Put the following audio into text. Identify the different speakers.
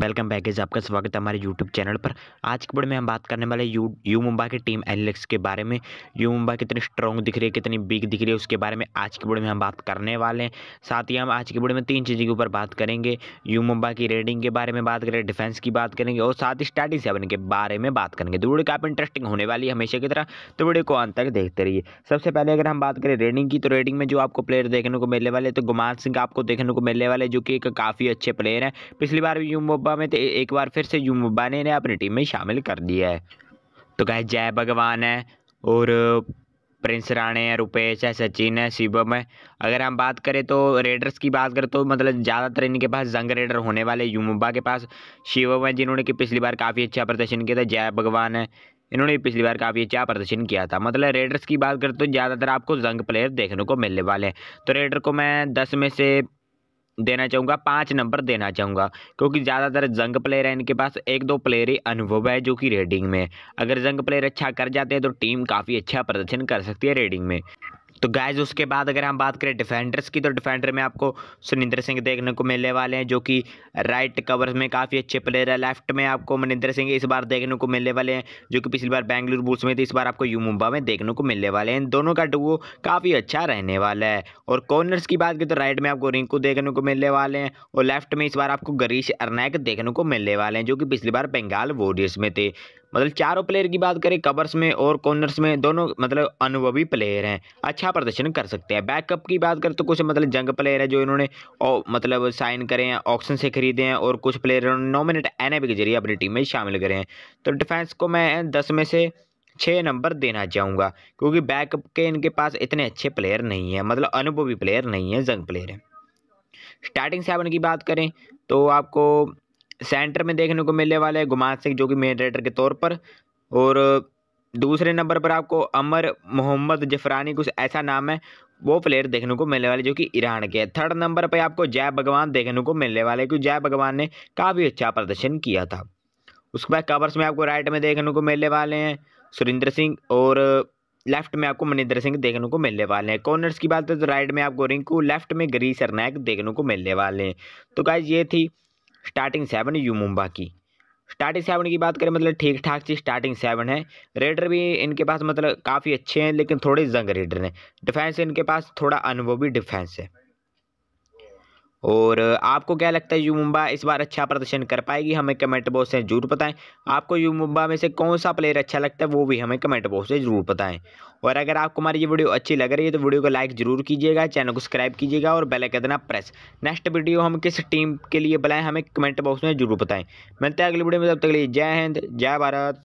Speaker 1: welcome back is आपका स्वागत है हमारे यूट्यूब चैनल पर आज के बड़े में हम बात करने वाले यू यू मुंबई की टीम एलेक्स के बारे में यू मुंबई कितनी स्ट्रॉन्ग दिख रही है कितनी बिग दिख रही है उसके बारे में आज के बड़े में हम बात करने वाले हैं साथ ही हम आज के बड़े में तीन चीज़ों के ऊपर बात करेंगे यू मुंबई की रेडिंग के बारे में बात करेंगे डिफेंस की बात करेंगे और साथ ही स्टार्टिंग सेवन के बारे में बात करेंगे तो वीडियो काफ़ी इंटरेस्टिंग होने वाली है हमेशा की तरह तो वीडियो को अंत तक देखते रहिए सबसे पहले अगर हम बात करें रेडिंग की तो रेडिंग में जो आपको प्लेयर देखने को मिलने वाले तो गुमान सिंह आपको देखने को मिलने वाले जो कि एक काफ़ी अच्छे प्लेयर हैं पिछली बार भी यू मुंबई युवा में तो एक बार फिर से युवा ने इन्हें अपनी टीम में शामिल कर दिया है तो कहे जय भगवान है और प्रिंस राणे है रुपेश है सचिन है शिवम है अगर हम बात करें तो रेडर्स की बात करें तो मतलब ज़्यादातर इनके पास जंग रेडर होने वाले युमुबा के पास शिवम है जिन्होंने कि पिछली बार काफ़ी अच्छा प्रदर्शन किया था जय भगवान है इन्होंने पिछली बार काफ़ी अच्छा प्रदर्शन किया था मतलब रेडर्स की बात करें तो ज़्यादातर आपको जंग प्लेयर देखने को मिलने वाले हैं तो रेडर को मैं दस में से देना चाहूँगा पाँच नंबर देना चाहूँगा क्योंकि ज़्यादातर जंग प्लेयर है इनके पास एक दो प्लेयर ही अनुभव है जो कि रेडिंग में अगर जंग प्लेयर अच्छा कर जाते हैं तो टीम काफ़ी अच्छा प्रदर्शन कर सकती है रेडिंग में तो गाइज उसके बाद अगर हम बात करें डिफेंडर्स की तो डिफेंडर में आपको सुनिंदर सिंह देखने को मिलने वाले हैं जो कि राइट कवर में काफ़ी अच्छे प्लेयर है लेफ्ट में आपको मनिंदर सिंह इस बार देखने को मिलने वाले हैं जो कि पिछली बार बेंगलुरु बुल्स में थे इस बार आपको यूमुम्बा में देखने को मिलने वाले हैं दोनों का डुओ काफ़ी अच्छा रहने वाला है और कॉर्नर्स की बात करें तो राइट में आपको रिंकू देखने को मिलने वाले हैं और लेफ्ट में इस बार आपको गरीश अरनैक देखने को मिलने वाले हैं जो कि पिछली बार बंगाल वॉरियर्स में थे मतलब चारों प्लेयर की बात करें कवर्स में और कॉर्नर्स में दोनों मतलब अनुभवी प्लेयर हैं अच्छा प्रदर्शन कर सकते हैं बैकअप की बात करें तो कुछ मतलब जंग प्लेयर है जो इन्होंने मतलब साइन करे हैं ऑप्शन से खरीदे हैं और कुछ प्लेयर इन्होंने नॉमिनेट एन के जरिए अपनी टीम में शामिल करे हैं तो डिफेंस को मैं दस में से छः नंबर देना चाहूँगा क्योंकि बैकअप के इनके पास इतने अच्छे प्लेयर नहीं है मतलब अनुभवी प्लेयर नहीं है जंग प्लेयर हैं स्टार्टिंग सेवन की बात करें तो आपको सेंटर में देखने को मिलने वाले हैं गुमान सिंह जो कि मेन रेडर के तौर पर और दूसरे नंबर पर आपको अमर मोहम्मद जफरानी कुछ ऐसा नाम है वो प्लेयर देखने को मिलने वाले जो कि ईरान के हैं थर्ड नंबर पर आपको जय भगवान देखने को मिलने वाले क्योंकि जय भगवान ने काफ़ी अच्छा प्रदर्शन किया था उसके बाद कवर्स में आपको राइट में देखने को मिलने वाले हैं सुरेंद्र सिंह और लेफ्ट में आपको मनिंद्र सिंह देखने को मिलने वाले हैं कॉर्नर्स की बात है तो राइट में आपको रिंकू लेफ्ट में गरी सरनायक देखने को मिलने वाले हैं तो गाइज ये थी स्टार्टिंग सेवन यू मुंबा की स्टार्टिंग सेवन की बात करें मतलब ठीक ठाक सी स्टार्टिंग सेवन है रेडर भी इनके पास मतलब काफ़ी अच्छे हैं लेकिन थोड़े जंग रेडर हैं डिफेंस इनके पास थोड़ा अनुभवी डिफेंस है और आपको क्या लगता है यू मुंबा इस बार अच्छा प्रदर्शन कर पाएगी हमें कमेंट बॉक्स में जरूर बताएं आपको यू मुंबा में से कौन सा प्लेयर अच्छा लगता है वो भी हमें कमेंट बॉक्स में जरूर बताएं और अगर आपको हमारी ये वीडियो अच्छी लग रही है तो वीडियो को लाइक जरूर कीजिएगा चैनल को सब्सक्राइब कीजिएगा और bell icon press next video हम किस टीम के लिए बनाएं हमें कमेंट बॉक्स में जरूर बताएं मिलते हैं अगली वीडियो में तब तक लिए जय हिंद जय भारत